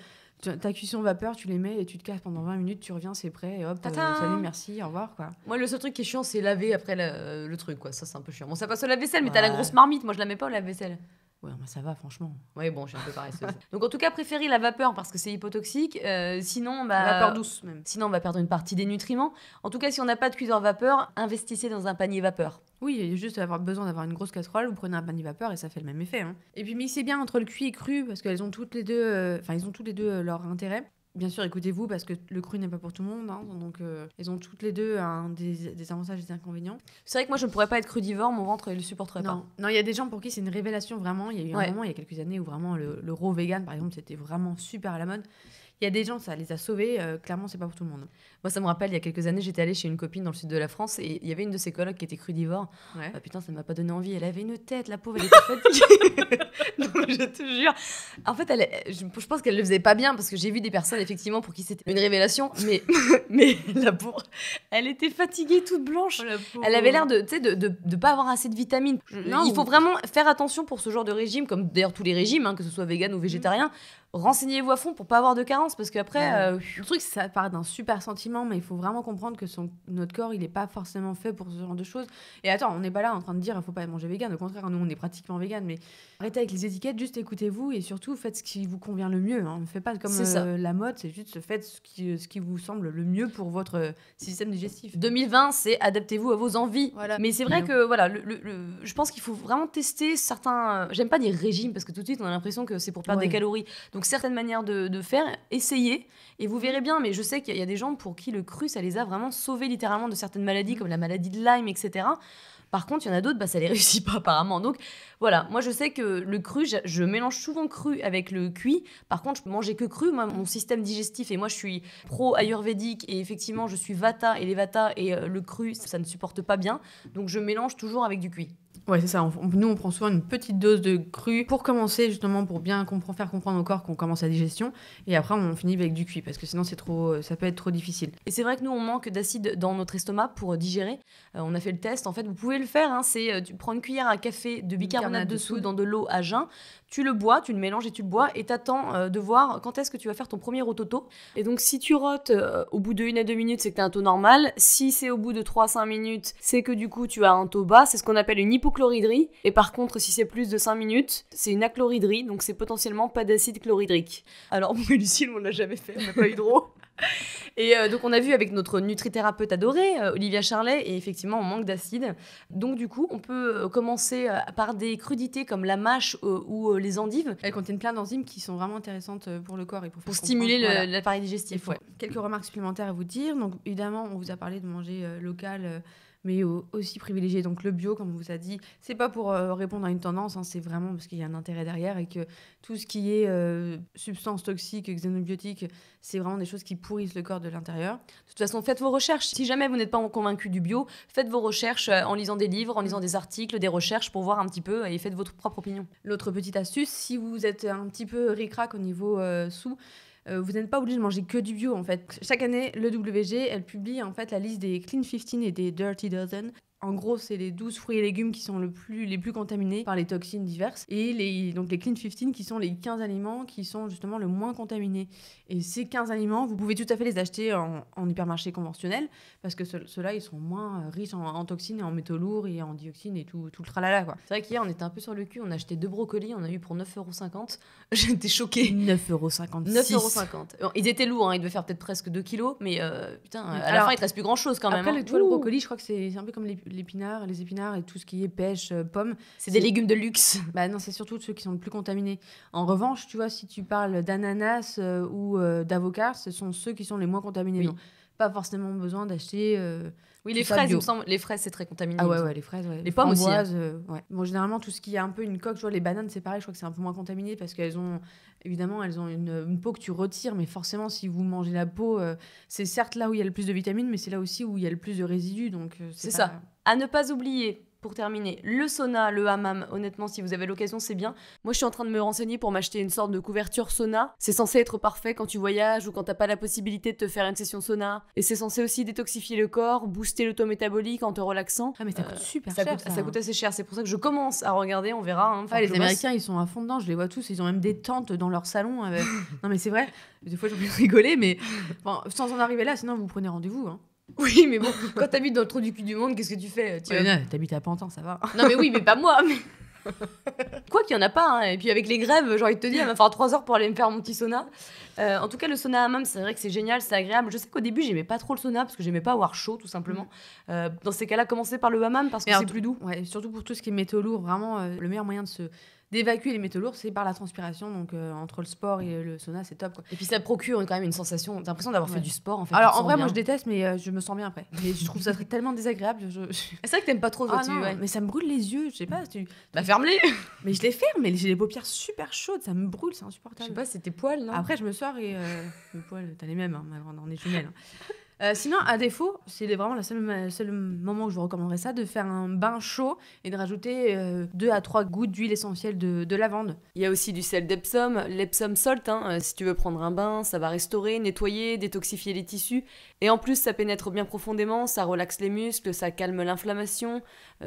ta cuisson vapeur, tu les mets et tu te casses pendant 20 minutes, tu reviens, c'est prêt, et hop, salut, merci, au revoir. Quoi. Moi, le seul truc qui est chiant, c'est laver après le truc, quoi. Ça, c'est un peu chiant. Bon, ça passe au lave-vaisselle, mais t'as la grosse marmite, moi, je la mets pas au lave-vaisselle. Ouais, ça va, franchement. Oui, bon, je suis un peu paresseuse. Donc, en tout cas, préférez la vapeur parce que c'est hypotoxique. Euh, sinon, bah, vapeur douce, même. Sinon, on va perdre une partie des nutriments. En tout cas, si on n'a pas de cuiseur vapeur, investissez dans un panier vapeur. Oui, juste avoir besoin d'avoir une grosse casserole, vous prenez un panier vapeur et ça fait le même effet. Hein. Et puis mixez bien entre le cuit et cru parce qu'elles ont toutes les deux, euh, enfin ont tous les deux euh, leur intérêt. Bien sûr, écoutez-vous parce que le cru n'est pas pour tout le monde. Hein, donc, elles euh, ont toutes les deux des, avantages et des inconvénients. C'est vrai que moi, je ne pourrais pas être crudivore, mon ventre ne le supporterait pas. Non, il y a des gens pour qui c'est une révélation vraiment. Il y a eu un moment, il y a quelques années, où vraiment le, le raw vegan, par exemple, c'était vraiment super à la mode. Il y a des gens, ça les a sauvés. Euh, clairement, c'est pas pour tout le monde. Moi, ça me rappelle, il y a quelques années, j'étais allée chez une copine dans le sud de la France et il y avait une de ses collègues qui était crudivore. Ouais. Ah, putain, ça m'a pas donné envie. Elle avait une tête, la pauvre, elle était fatiguée. je te jure. En fait, je, pense qu'elle le faisait pas bien parce que j'ai vu des personnes, effectivement, pour qui c'était une révélation. Mais, mais la pauvre, elle était fatiguée, toute blanche. Oh, elle avait l'air de, de, de, pas avoir assez de vitamines. Non, il faut vraiment faire attention pour ce genre de régime, comme d'ailleurs tous les régimes, hein, que ce soit vegan ou végétarien. Mm renseignez-vous à fond pour pas avoir de carence parce qu'après après euh, le truc ça part d'un super sentiment mais il faut vraiment comprendre que son notre corps il est pas forcément fait pour ce genre de choses et attends on n'est pas là en train de dire il faut pas manger vegan au contraire nous on est pratiquement vegan mais arrêtez avec les étiquettes juste écoutez-vous et surtout faites ce qui vous convient le mieux Ne hein. faites pas comme euh, la mode c'est juste faites ce qui, euh, ce qui vous semble le mieux pour votre système digestif 2020 c'est adaptez-vous à vos envies mais c'est vrai que voilà je pense qu'il faut vraiment tester certains j'aime pas dire régime parce que tout de suite on a l'impression que c'est pour perdre des calories donc certaines manières de, faire, essayez et vous verrez bien. Mais je sais qu'il y, a des gens pour qui le cru, ça les a vraiment sauvés littéralement de certaines maladies comme la maladie de Lyme, etc. Par contre, il y en a d'autres, bah, ça les réussit pas apparemment. Donc voilà, moi je sais que le cru, je, mélange souvent cru avec le cuit. Par contre, je peux manger que cru. mon système digestif, et moi je suis pro ayurvédique, et effectivement, je suis vata, et les vata et euh, le cru, ça ne supporte pas bien. Donc je mélange toujours avec du cuit. Ouais, c'est ça. nous, on prend souvent une petite dose de cru pour commencer, justement, pour bien comprendre, faire comprendre au corps qu'on commence la digestion. Et après, on finit avec du cuit, parce que sinon, c'est trop, ça peut être trop difficile. Et c'est vrai que nous, on manque d'acide dans notre estomac pour euh, digérer. Euh, on a fait le test. En fait, vous pouvez le faire. Hein, c'est euh, tu prends une cuillère à café de bicarbonate, de soude dans de l'eau à jeun. Tu le bois, tu le mélanges et tu le bois. Et t'attends de voir quand est-ce que tu vas faire ton premier rototo. Et donc, si tu rotes au bout de 1 à 2 minutes, c'est que tu un taux normal. Si c'est au bout de 3 à 5 minutes, c'est que du coup, tu as un taux bas. C'est ce qu'on appelle une hypo chlorhydrie. Et par contre, si c'est plus de 5 minutes, c'est une achlorhydrie, donc c'est potentiellement pas d'acide chlorhydrique. Alors, on l'a jamais fait, on n'a pas eu Et euh, donc, on a vu avec notre nutrithérapeute adorée, euh, Olivia Charlet, et effectivement, on manque d'acide. Donc, du coup, on peut euh, commencer par des crudités comme la mâche ou les endives. Elles contiennent plein d'enzymes qui sont vraiment intéressantes pour le corps et pour, stimuler l'appareil digestif. Quelques remarques supplémentaires à vous dire. Donc, évidemment, on vous a parlé de manger local mais aussi privilégier donc le bio, comme on vous a dit. C'est pas pour euh, répondre à une tendance, hein, c'est vraiment parce qu'il y a un intérêt derrière et que tout ce qui est substance euh, substances toxiques, xénobiotiques, c'est vraiment des choses qui pourrissent le corps de l'intérieur. De toute façon, faites vos recherches. Si jamais vous n'êtes pas convaincu du bio, faites vos recherches euh, en lisant des livres, en lisant des articles, des recherches pour voir un petit peu et faites votre propre opinion. L'autre petite astuce, si vous êtes un petit peu ricrac au niveau sous, euh, vous n'êtes pas obligé de manger que du bio en fait. Chaque année, le WG, elle publie en fait la liste des Clean 15 et des Dirty Dozen en gros, c'est les 12 fruits et légumes qui sont les plus contaminés par les toxines diverses et les, donc les Clean 15 qui sont les 15 aliments qui sont justement le moins contaminés. Et ces 15 aliments, vous pouvez tout à fait les acheter en, hypermarché conventionnel parce que ceux-là, ils sont moins riches en, toxines et en métaux lourds et en dioxines et tout, tout le tralala. Quoi. C'est vrai qu'hier, on était un peu sur le cul, on a acheté deux brocolis, on a eu pour euros. J'étais choquée. euros euros. Ils étaient lourds, hein, ils devaient faire peut-être presque 2 kilos, mais euh, putain, à la fin, il te reste plus grand-chose quand même. Après, hein. brocoli, je crois que c'est un peu comme les l'épinard, les épinards et tout ce qui est pêche, euh, pommes. C'est des légumes de luxe. Bah non, c'est surtout ceux qui sont le plus contaminés. En revanche, tu vois, si tu parles d'ananas euh, ou euh, d'avocats, ce sont ceux qui sont les moins contaminés. pas forcément besoin d'acheter. oui, les fraises, me semble. Les fraises, c'est très contaminé. Ah ouais, ouais, les fraises, ouais. Les, pommes aussi. Hein. Ouais. Bon, généralement, tout ce qui a un peu une coque, tu vois, les bananes, c'est pareil, je crois que c'est un peu moins contaminé parce qu'elles ont évidemment, elles ont une, peau que tu retires, mais forcément, si vous mangez la peau, c'est certes là où il y a le plus de vitamines, mais c'est là aussi où il y a le plus de résidus. Donc, c'est ça. À ne pas oublier, pour terminer, le sauna, le hammam, honnêtement, si vous avez l'occasion, c'est bien. Moi, je suis en train de me renseigner pour m'acheter une sorte de couverture sauna. C'est censé être parfait quand tu voyages ou quand t'as pas la possibilité de te faire une session sauna. Et c'est censé aussi détoxifier le corps, booster taux métabolique en te relaxant. Ah, mais ça coûte super cher. ça, coûte assez cher. C'est pour ça que je commence à regarder, on verra. Enfin, ah, les Américains, ils sont à fond dedans, je les vois tous. Ils ont même des tentes dans leur salon. Euh. non, mais c'est vrai. Des fois, j'ai envie de rigoler, mais sans en arriver là, sinon, vous prenez rendez-vous. Hein. Oui, mais bon, quand t'habites dans le trou du cul du monde, qu'est-ce que tu fais euh, tu T'habites à Pantin, ça va. Non, mais oui, mais pas moi. Quoi qu'il n'y en a pas, hein, et puis avec les grèves, j'ai envie de te dire, il va falloir trois heures pour aller me faire mon petit sauna. Euh, en tout cas, le sauna hammam, c'est vrai que c'est génial, c'est agréable. Je sais qu'au début, j'aimais pas trop le sauna parce que j'aimais pas avoir chaud, tout simplement. Mm. Euh, dans ces cas-là, commencez par le hammam parce que c'est plus doux. Ouais, surtout pour tout ce qui est au lourd, vraiment, le meilleur moyen de se d'évacuer les métaux lourds, c'est par la transpiration. Donc, euh, entre le sport et le sauna, c'est top. Et puis, ça procure quand même une sensation. T'as l'impression d'avoir fait du sport en fait. Alors, en vrai, moi, je déteste, mais euh, je me sens bien après. Mais je trouve ça tellement désagréable. Je... C'est vrai que t'aimes pas trop, toi, ah, ouais. Mais ça me brûle les yeux. Je sais pas. Tu... Bah, ferme-les Mais je les ferme, mais j'ai les paupières super chaudes. Ça me brûle, c'est insupportable. Je sais pas, c'est tes poils, non Après, je me sors et. le euh, mes poils, t'as les mêmes, hein, ma on est jumelles. Hein. Euh, sinon, à défaut, c'est vraiment le seul, euh, moment où je vous recommanderais ça, de faire un bain chaud et de rajouter 2 euh, à 3 gouttes d'huile essentielle de, lavande. Il y a aussi du sel d'Epsom, l'Epsom salt, hein, si tu veux prendre un bain, ça va restaurer, nettoyer, détoxifier les tissus. Et en plus, ça pénètre bien profondément, ça relaxe les muscles, ça calme l'inflammation,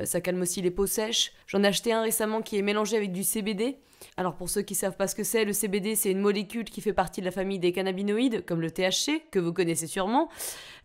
ça calme aussi les peaux sèches. J'en ai acheté un récemment qui est mélangé avec du CBD. Alors pour ceux qui savent pas ce que c'est, le CBD c'est une molécule qui fait partie de la famille des cannabinoïdes, comme le THC, que vous connaissez sûrement.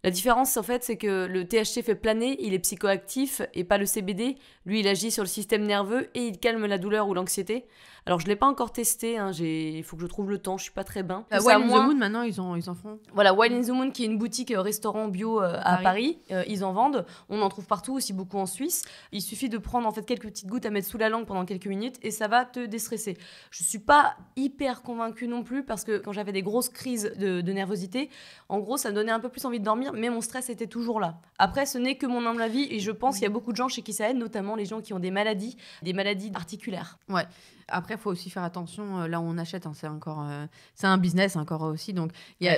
La différence en fait c'est que le THC fait planer, il est psychoactif et pas le CBD. Lui il agit sur le système nerveux et il calme la douleur ou l'anxiété. Alors je l'ai pas encore testé, hein, il faut que je trouve le temps, je suis pas très bien. Euh, Wild in the Moon maintenant ils, ils en font. Voilà, Wild Moon qui est une boutique euh, restaurant bio euh, à Paris, ils en vendent. On en trouve partout aussi beaucoup en Suisse. Il suffit de prendre en fait quelques petites gouttes à mettre sous la langue pendant quelques minutes et ça va te déstresser je Je suis pas hyper convaincue non plus parce que quand j'avais des grosses crises de, nervosité, en gros, ça me donnait un peu plus envie de dormir, mais mon stress était toujours là. Après, ce n'est que mon humble avis et je pense qu'il y a beaucoup de gens chez qui ça aide, notamment les gens qui ont des maladies, des maladies articulaires. Ouais. Après, il faut aussi faire attention euh, là où on achète. Hein, c'est encore, euh, c'est un business encore aussi. Donc, a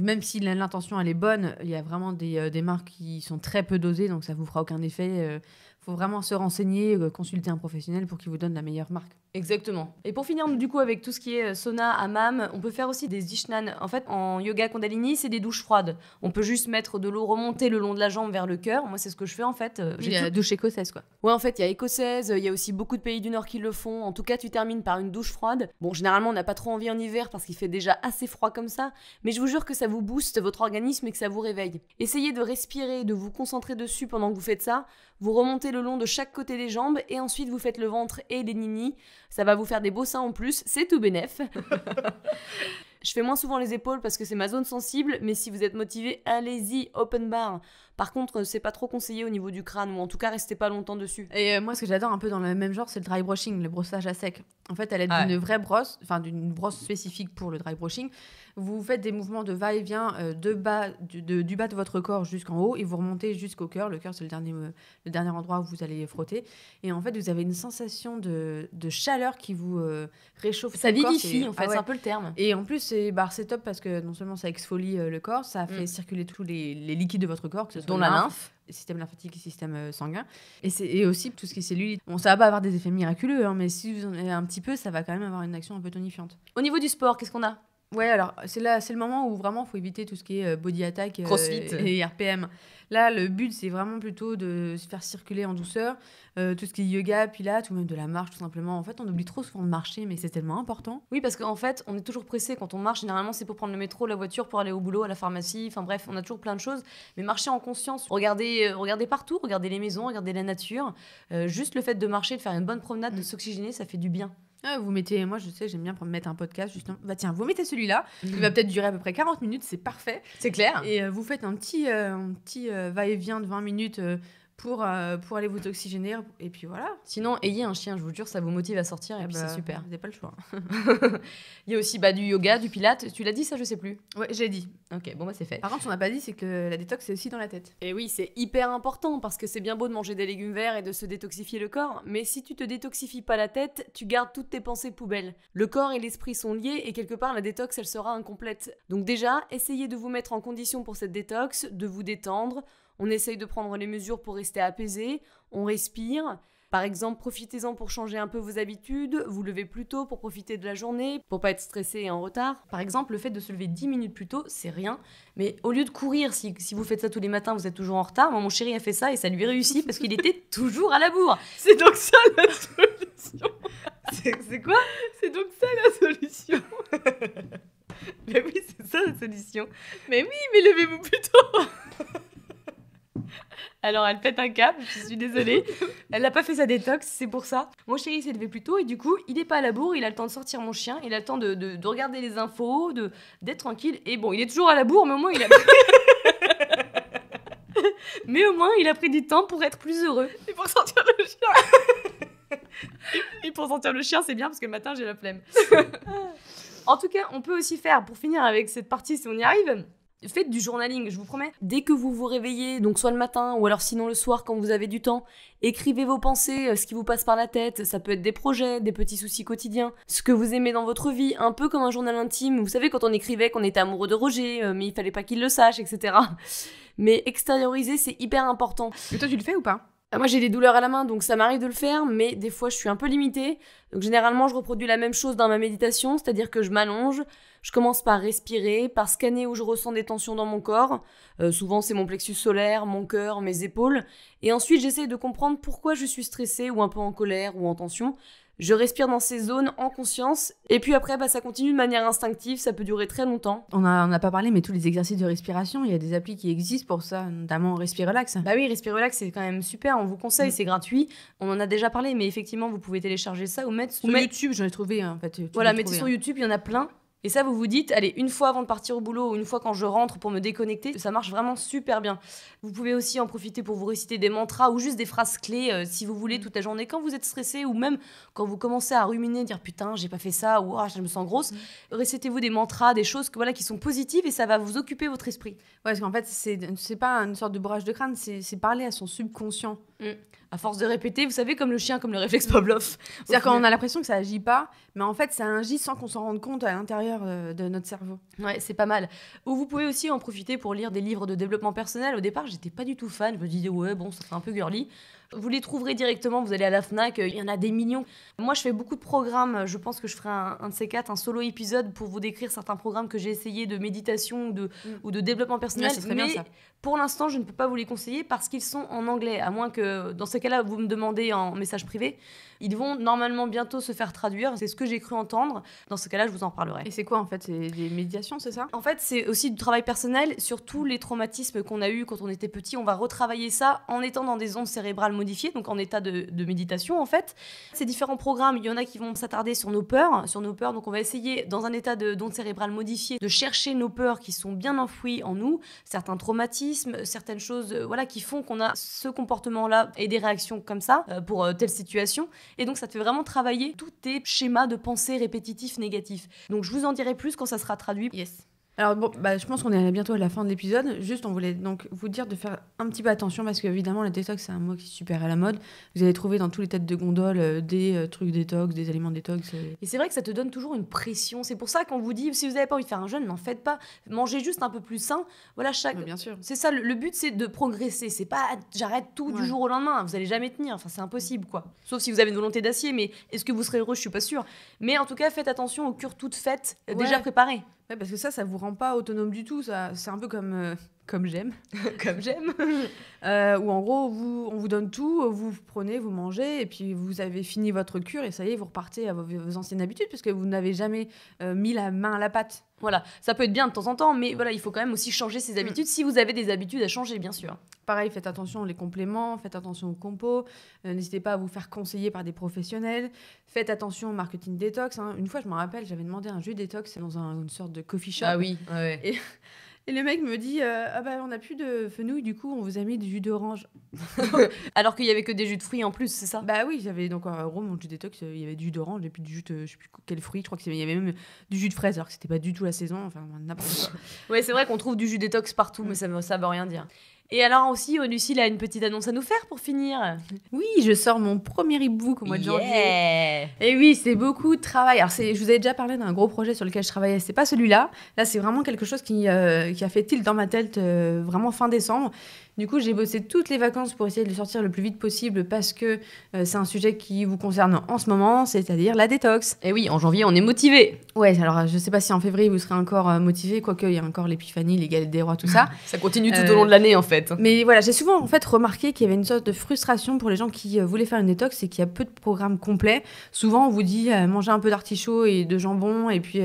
même si l'intention elle est bonne, il y a vraiment euh, des, marques qui sont très peu dosées, donc ça vous fera aucun effet. faut vraiment se renseigner, consulter un professionnel pour qu'il vous donne la meilleure marque. Exactement. Et pour finir, du coup, avec tout ce qui est euh, sauna, hammam, on peut faire aussi des ishnan. En fait, en yoga Kundalini, c'est des douches froides. On peut juste mettre de l'eau remontée le long de la jambe vers le cœur. Moi, c'est ce que je fais en fait. Euh, j'ai la douche écossaise, quoi. Ouais, en fait, il y a écossaise, il y a aussi beaucoup de pays du Nord qui le font. En tout cas, tu termines par une douche froide. Bon, généralement, on n'a pas trop envie en hiver parce qu'il fait déjà assez froid comme ça. Mais je vous jure que ça vous booste votre organisme et que ça vous réveille. Essayez de respirer, de vous concentrer dessus pendant que vous faites ça. Vous remontez le long de chaque côté des jambes et ensuite vous faites le ventre et les ninis. Ça va vous faire des beaux seins en plus, c'est tout bénef. Je fais moins souvent les épaules parce que c'est ma zone sensible, mais si vous êtes motivé, allez-y, open bar. Par contre, euh, c'est pas trop conseillé au niveau du crâne, ou en tout cas, restez pas longtemps dessus. Et euh, moi, ce que j'adore un peu dans le même genre, c'est le dry brushing, le brossage à sec. En fait, à l'aide d'une vraie brosse, enfin d'une brosse spécifique pour le dry brushing, vous faites des mouvements de va-et-vient euh, de bas, du, bas de votre corps jusqu'en haut, et vous remontez jusqu'au cœur. Le cœur, c'est le dernier, le dernier endroit où vous allez frotter. Et en fait, vous avez une sensation de, chaleur qui vous réchauffe. Ça vivifie, en fait, ah c'est un peu le terme. Et en plus, c'est bah, top parce que non seulement ça exfolie le corps, ça fait mm. circuler tous les, les liquides de votre corps, que ce soit mm dont la lymphe système lymphatique et système euh, sanguin. Et, et aussi tout ce qui est cellulite. Bon, ça va pas avoir des effets miraculeux, hein, mais si vous en avez un petit peu, ça va quand même avoir une action un peu tonifiante. Au niveau du sport, qu'est-ce qu'on a Ouais, alors c'est là, c'est le moment où vraiment faut éviter tout ce qui est euh, body attack euh, et RPM. Là, le but c'est vraiment plutôt de se faire circuler en douceur, euh, tout ce qui est yoga, pilates ou même de la marche tout simplement. En fait, on oublie trop souvent de marcher, mais c'est tellement important. Oui, parce qu'en fait, on est toujours pressé quand on marche. Généralement, c'est pour prendre le métro, la voiture, pour aller au boulot, à la pharmacie. Enfin bref, on a toujours plein de choses. Mais marcher en conscience, regarder, regarder partout, regarder les maisons, regarder la nature. juste le fait de marcher, de faire une bonne promenade, de mm. s'oxygéner, ça fait du bien. Ah, vous mettez, moi je sais, j'aime bien mettre un podcast justement. Bah tiens, vous mettez celui-là, qui va peut-être durer à peu près 40 minutes, c'est parfait. C'est clair. Et euh, vous faites un petit, euh, petit euh, va-et-vient de 20 minutes pour, euh, pour aller vous oxygéner. Et puis voilà. Sinon, ayez un chien, je vous jure, ça vous motive à sortir et eh puis c'est bah, super. Vous n'avez pas le choix. Il y a aussi bah, du yoga, du pilate. Tu l'as dit, ça, je sais plus. Ouais, j'ai dit. Ok, bon, bah c'est fait. Par contre, on n'a pas dit, c'est que la détox, c'est aussi dans la tête. Et eh oui, c'est hyper important parce que c'est bien beau de manger des légumes verts et de se détoxifier le corps, mais si tu te détoxifies pas la tête, tu gardes toutes tes pensées poubelles. Le corps et l'esprit sont liés et quelque part, la détox, elle sera incomplète. Donc, déjà, essayez de vous mettre en condition pour cette détox, de vous détendre. On essaye de prendre les mesures pour rester apaisé, on respire. Par exemple, profitez-en pour changer un peu vos habitudes, vous levez plus tôt pour profiter de la journée, pour pas être stressé et en retard. Par exemple, le fait de se lever 10 minutes plus tôt, c'est rien. Mais au lieu de courir, si, si, vous faites ça tous les matins, vous êtes toujours en retard. Moi, mon chéri a fait ça et ça lui réussit parce qu'il était toujours à la bourre. C'est donc ça la solution. c'est quoi C'est donc ça la solution. mais oui, c'est ça la solution. Mais oui, mais levez-vous plus tôt. Alors elle pète un câble, je suis désolée. Elle n'a pas fait sa détox, c'est pour ça. Mon chéri s'est levé plus tôt et du coup, il n'est pas à la bourre, il a le temps de sortir mon chien, il a le temps de, regarder les infos, de d'être tranquille. Et bon, il est toujours à la bourre, mais au moins il a. mais au moins il a pris du temps pour être plus heureux. Et pour sortir le chien. et pour sortir le chien, c'est bien parce que le matin j'ai la flemme. en tout cas, on peut aussi faire, pour finir avec cette partie si on y arrive, Faites du journaling, je vous promets. Dès que vous vous réveillez, donc soit le matin ou alors sinon le soir quand vous avez du temps, écrivez vos pensées, euh, ce qui vous passe par la tête. Ça peut être des projets, des petits soucis quotidiens, ce que vous aimez dans votre vie, un peu comme un journal intime. Vous savez, quand on écrivait qu'on était amoureux de Roger, euh, mais il fallait pas qu'il le sache, etc. Mais extérioriser, c'est hyper important. Et toi, tu le fais ou pas ah, moi j'ai des douleurs à la main donc ça m'arrive de le faire mais des fois je suis un peu limitée donc généralement je reproduis la même chose dans ma méditation c'est-à-dire que je m'allonge je commence par respirer, par scanner où je ressens des tensions dans mon corps. Euh, souvent, c'est mon plexus solaire, mon cœur, mes épaules. Et ensuite, j'essaie de comprendre pourquoi je suis stressée ou un peu en colère ou en tension. Je respire dans ces zones en conscience. Et puis après, bah, ça continue de manière instinctive. Ça peut durer très longtemps. On n'a a pas parlé, mais tous les exercices de respiration, il y a des applis qui existent pour ça, notamment relax Bah oui, Respire Relax, c'est quand même super. On vous conseille, mm. c'est gratuit. On en a déjà parlé, mais effectivement, vous pouvez télécharger ça ou mettre sur YouTube. J'en ai trouvé, hein, en fait. voilà, mettez sur hein. YouTube, il y en a plein. Et ça, vous vous dites, allez, une fois avant de partir au boulot ou une fois quand je rentre pour me déconnecter, ça marche vraiment super bien. Vous pouvez aussi en profiter pour vous réciter des mantras ou juste des phrases clés, euh, si vous voulez, mm. toute la journée. Quand vous êtes stressé ou même quand vous commencez à ruminer, dire putain, j'ai pas fait ça ou ah, je me sens grosse, mm. récitez-vous des mantras, des choses que, voilà, qui sont positives et ça va vous occuper votre esprit. Ouais, parce qu'en fait, c'est pas une sorte de bourrage de crâne, c'est parler à son subconscient. Mm. À force de répéter, vous savez, comme le chien, comme le réflexe mm. Pavlov. C'est-à-dire quand on a l'impression que ça agit pas, mais en fait, ça agit sans qu'on s'en rende compte à l'intérieur euh, de notre cerveau. Ouais, c'est pas mal. Ou vous pouvez aussi en profiter pour lire des livres de développement personnel. Au départ, j'étais pas du tout fan. Je me disais, ouais, bon, ça fait un peu girly. Vous les trouverez directement, vous allez à la FNAC, euh, il y en a des millions. Moi, je fais beaucoup de programmes, je pense que je ferai un, de ces quatre, un solo épisode pour vous décrire certains programmes que j'ai essayé de méditation ou de, mm. ou de développement personnel. mais bien, ça. pour l'instant, je ne peux pas vous les conseiller parce qu'ils sont en anglais, à moins que, dans ces cas-là, vous me demandez en message privé. Ils vont normalement bientôt se faire traduire, c'est ce que j'ai cru entendre. Dans ce cas-là, je vous en parlerai. Et c'est quoi en fait C'est des médiations, c'est ça En fait, c'est aussi du travail personnel sur tous les traumatismes qu'on a eu quand on était petit. On va retravailler ça en étant dans des ondes cérébrales modifié, donc en état de, méditation en fait. Ces différents programmes, il y en a qui vont s'attarder sur nos peurs, sur nos peurs. Donc on va essayer dans un état de d'onde cérébrale modifié de chercher nos peurs qui sont bien enfouies en nous, certains traumatismes, certaines choses euh, voilà qui font qu'on a ce comportement-là et des réactions comme ça euh, pour euh, telle situation. Et donc ça te fait vraiment travailler tous tes schémas de pensée répétitifs négatifs. Donc je vous en dirai plus quand ça sera traduit. Yes. Alors bon, bah, je pense qu'on est bientôt à la fin de l'épisode. Juste, on voulait donc vous dire de faire un petit peu attention parce qu'évidemment, la détox, c'est un mot qui est super à la mode. Vous allez trouver dans tous les têtes de gondole euh, des euh, trucs détox, des aliments détox. Euh. Et c'est vrai que ça te donne toujours une pression. C'est pour ça qu'on vous dit, si vous n'avez pas envie de faire un jeûne, n'en faites pas. Mangez juste un peu plus sain. Voilà, chaque. bien sûr. C'est ça, le, but, c'est de progresser. C'est pas j'arrête tout du jour au lendemain. Vous allez jamais tenir. Enfin, c'est impossible, quoi. Sauf si vous avez une volonté d'acier, mais est-ce que vous serez heureux Je suis pas sûre. Mais en tout cas, faites attention aux cures toutes faites, déjà préparées. Ouais, parce que ça, ça vous rend pas autonome du tout. Ça, c'est un peu comme euh, comme j'aime. comme j'aime. euh, en gros, vous, on vous donne tout, vous, prenez, vous mangez, et puis vous avez fini votre cure, et ça y est, vous repartez à vos, anciennes habitudes, puisque vous n'avez jamais euh, mis la main à la pâte. Voilà, ça peut être bien de temps en temps, mais voilà, il faut quand même aussi changer ses mm. habitudes, si vous avez des habitudes à changer, bien sûr. Pareil, faites attention aux compléments, faites attention aux compos, euh, n'hésitez pas à vous faire conseiller par des professionnels, faites attention au marketing détox. Hein. Une fois, je me rappelle, j'avais demandé un jus détox dans une sorte de coffee shop. Ah oui, ouais. Et le mec me dit euh, Ah bah on n'a plus de fenouil, du coup on vous a mis du jus d'orange. Alors qu'il y avait que des jus de fruits en plus, c'est ça Bah oui, j'avais donc un gros mon jus détox, euh, il y avait du jus d'orange et puis du jus de je sais plus quel fruit, je crois qu'il y avait même du jus de fraise alors que c'était pas du tout la saison, enfin ouais, c'est vrai qu'on trouve du jus détox partout, mais ça, ça veut rien dire. Et alors aussi, il a une petite annonce à nous faire pour finir. Oui, je sors mon premier e-book au mois de janvier. Et oui, c'est beaucoup de travail. Alors, je vous avais déjà parlé d'un gros projet sur lequel je travaillais. C'est pas celui-là. Là, c'est vraiment quelque chose qui, euh, a fait tilt dans ma tête euh, vraiment fin décembre. Du coup, j'ai bossé toutes les vacances pour essayer de le sortir le plus vite possible parce que euh, c'est un sujet qui vous concerne en ce moment, c'est-à-dire la détox. Et eh oui, en janvier, on est motivé. Ouais, alors je sais pas si en février vous serez encore euh, motivé, quoique il y a encore l'épiphanie, les galettes des rois, tout ça. ça continue tout au euh, long de l'année en fait. Mais voilà, j'ai souvent en fait remarqué qu'il y avait une sorte de frustration pour les gens qui voulaient faire une détox et qu'il y a peu de programmes complets. Souvent, on vous dit manger un peu d'artichaut et de jambon et puis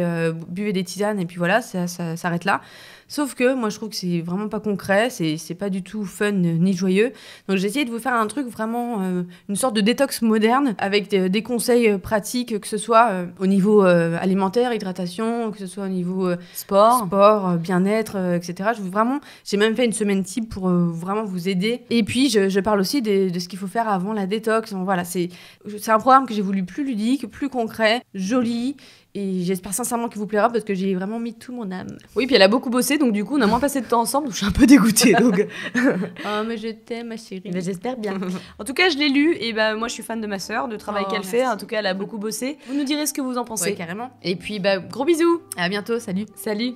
buvez des tisanes et puis voilà, ça, ça s'arrête là. Sauf que moi, je trouve que c'est vraiment pas concret, c'est pas du tout fun ni joyeux. Donc, j'ai essayé de vous faire un truc vraiment, euh, une sorte de détox moderne avec des, conseils euh, pratiques, que ce soit euh, au niveau alimentaire, hydratation, que ce soit au niveau sport, sport bien-être, etc. Je vous, vraiment, j'ai même fait une semaine type pour vraiment vous aider. Et puis, je, parle aussi de, ce qu'il faut faire avant la détox. voilà, c'est un programme que j'ai voulu plus ludique, plus concret, joli et j'espère sincèrement qu'il vous plaira parce que j'ai vraiment mis tout mon âme. Oui, puis elle a beaucoup bossé, donc du coup, on a moins passé de temps ensemble. Je suis un peu dégoûtée. oh, mais je t'aime, ma chérie. j'espère bien. en tout cas, je l'ai lu et ben, moi, je suis fan de ma soeur du travail oh, qu'elle fait. En tout cas, elle a beaucoup bossé. Vous nous direz ce que vous en pensez. Ouais, carrément. Et puis, bah, gros bisous. À bientôt. Salut. Salut.